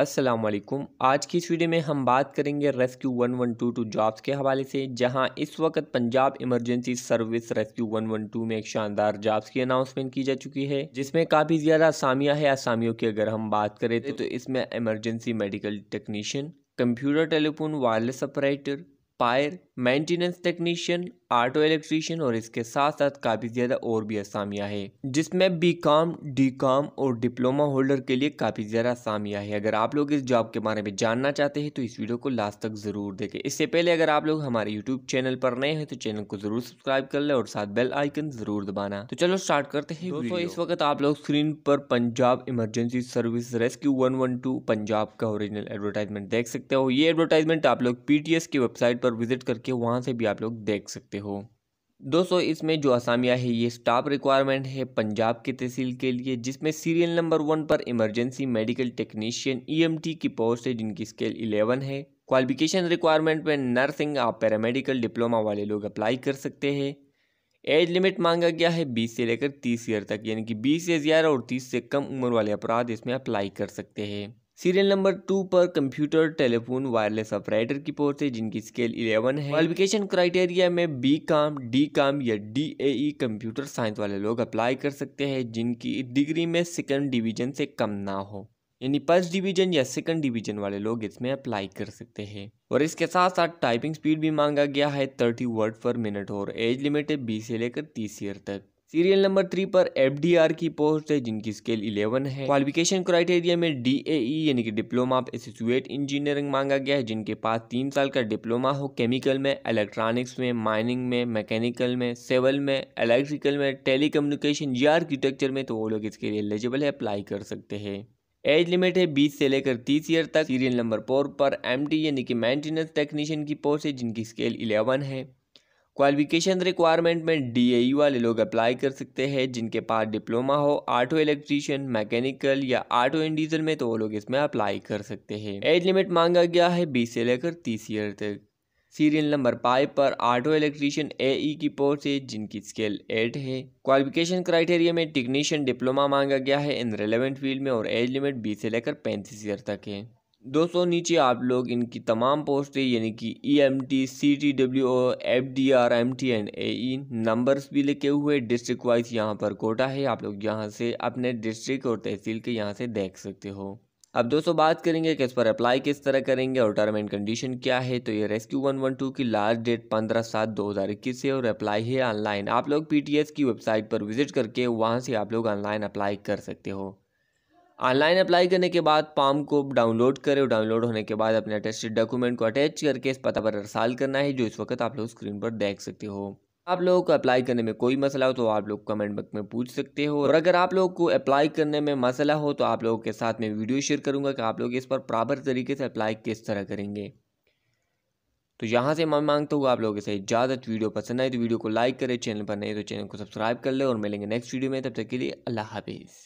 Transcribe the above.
असलम आज की इस वीडियो में हम बात करेंगे रेस्क्यू 1122 जॉब्स के हवाले से जहां इस वक्त Punjab emergency service rescue two में एक शानदार जॉब्स की अनाउंसमेंट की जा चुकी है जिसमें काफ़ी ज़्यादा आसामिया है आसामियों की अगर हम बात करें तो, तो इसमें emergency medical technician computer telephone wireless operator पायर मेंटेनेंस टेक्नीशियन ऑटो इलेक्ट्रीशियन और इसके साथ साथ काफ़ी ज़्यादा और भी असामियाँ है जिसमें बी कॉम डी कॉम और डिप्लोमा होल्डर के लिए काफ़ी ज़्यादा असामियाँ है अगर आप लोग इस जॉब के बारे में जानना चाहते हैं तो इस वीडियो को लास्ट तक ज़रूर देखें इससे पहले अगर आप लोग हमारे यूट्यूब चैनल पर नए हैं तो चैनल को ज़रूर सब्सक्राइब कर लें और साथ बेल आइकन ज़रूर दबाना तो चलो स्टार्ट करते हैं दोस्तों इस वक्त आप लोग स्क्रीन पर Punjab emergency service rescue one Punjab का ओरिजिनल एडवर्टाइजमेंट देख सकते हो ये एडवर्टाइजमेंट आप लोग पी की वेबसाइट पर विजिट करके वहाँ से भी आप लोग देख सकते सकते हो दोस्तों इसमें जो असामिया है ये स्टाफ रिक्वायरमेंट है पंजाब के तहसील के लिए जिसमें सीरियल नंबर वन पर इमरजेंसी मेडिकल टेक्नीशियन ईएमटी की पोस्ट है जिनकी स्केल इलेवन है क्वालिफिकेशन रिक्वायरमेंट में नर्सिंग आप पैरामेडिकल डिप्लोमा वाले लोग अप्लाई कर सकते हैं एज लिमिट मांगा गया है बीस से लेकर तीस ईयर तक यानी कि बीस से ज़्यादा और तीस से कम उम्र वाले अपराध इसमें अप्लाई कर सकते हैं सीरियल नंबर टू पर कंप्यूटर टेलीफोन वायरलेस ऑपरेटर की पोर्ट है जिनकी स्केल 11 है क्वालिफिकेशन क्राइटेरिया में बी काम डी काम या D A E computer science वाले लोग अप्लाई कर सकते हैं जिनकी डिग्री में सेकंड डिवीजन से कम ना हो यानी फर्स्ट डिवीजन या सेकंड डिवीजन वाले लोग इसमें अप्लाई कर सकते हैं और इसके साथ साथ टाइपिंग स्पीड भी मांगा गया है थर्टी वर्ड पर मिनट और एज लिमिट है बीस से लेकर तीस ईयर तक सीरियल नंबर थ्री पर एफडीआर की पोस्ट है जिनकी स्केल इलेवन है क्वालिफिकेशन क्राइटेरिया में डीएई यानी कि डिप्लोमा ऑफ एसोसिएट इंजीनियरिंग मांगा गया है जिनके पास तीन साल का डिप्लोमा हो केमिकल में इलेक्ट्रॉनिक्स में माइनिंग में मैकेनिकल में सिविल में इलेक्ट्रिकल में टेली कम्युनिकेशन या आर्किटेक्चर में तो वो लोग इसके लिए एलिजिबल है अप्लाई कर सकते हैं एज लिमिट है 20 से लेकर 30 ईयर तक सीरियल नंबर फोर पर एमडी यानी कि मेंटेनेंस टेक्नीशियन की पोस्ट है जिनकी स्केल 11 है क्वालिफिकेशन रिक्वायरमेंट में डी e वाले लोग अप्लाई कर सकते हैं जिनके पास डिप्लोमा हो ऑटो इलेक्ट्रीशियन मैकेनिकल या ऑटो एंड डीजल में तो वो लोग इसमें अप्लाई कर सकते हैं एज लिमिट मांगा गया है बीस से लेकर तीस ईयर तक सीरियल नंबर फाइव पर ऑटो इलेक्ट्रीशियन ए ई की पोस्ट है जिनकी स्केल एट है क्वालिफिकेशन क्राइटेरिया में टेक्नीशियन डिप्लोमा मांगा गया है इन रेलिवेंट फील्ड में और एज लिमिट बीस से लेकर पैंतीस ईयर तक है दोस्तों नीचे आप लोग इनकी तमाम पोस्टें यानी कि E M T C T W O F D R M T and A E numbers भी लिखे हुए डिस्ट्रिक्ट वाइज यहाँ पर कोटा है आप लोग यहाँ से अपने डिस्ट्रिक्ट और तहसील के यहाँ से देख सकते हो अब दोस्तों बात करेंगे कि इस पर अप्लाई किस तरह करेंगे और टर्म एंड कंडीशन क्या है तो ये रेस्क्यू वन वन टू की लास्ट डेट पंद्रह सात दो हज़ार इक्कीस है और अप्लाई है ऑनलाइन आप लोग पी टी एस की वेबसाइट पर विजिट करके वहाँ से आप लोग ऑनलाइन अप्लाई कर सकते हो ऑनलाइन अप्लाई करने के बाद पाम को डाउनलोड करें और डाउनलोड होने के बाद अपने अटेस्टेड डॉक्यूमेंट को अटैच करके इस पता पर अरसाल करना है जो इस वक्त आप लोग स्क्रीन पर देख सकते हो आप लोगों को अप्लाई करने में कोई मसला हो तो आप लोग कमेंट बॉक्स में पूछ सकते हो और अगर आप लोगों को अप्लाई करने में मसला हो तो आप लोगों के साथ मैं वीडियो शेयर करूंगा कि आप लोग इस पर प्रॉपर तरीके से अप्लाई किस तरह करेंगे तो यहाँ से मैं मांगता हूँ आप लोगों से इजाज़त वीडियो पसंद आए तो वीडियो को लाइक करें चैनल पर नहीं तो चैनल को सब्सक्राइब कर ले और मिलेंगे नेक्स्ट वीडियो में तब तक के लिए अल्लाह हाफिज़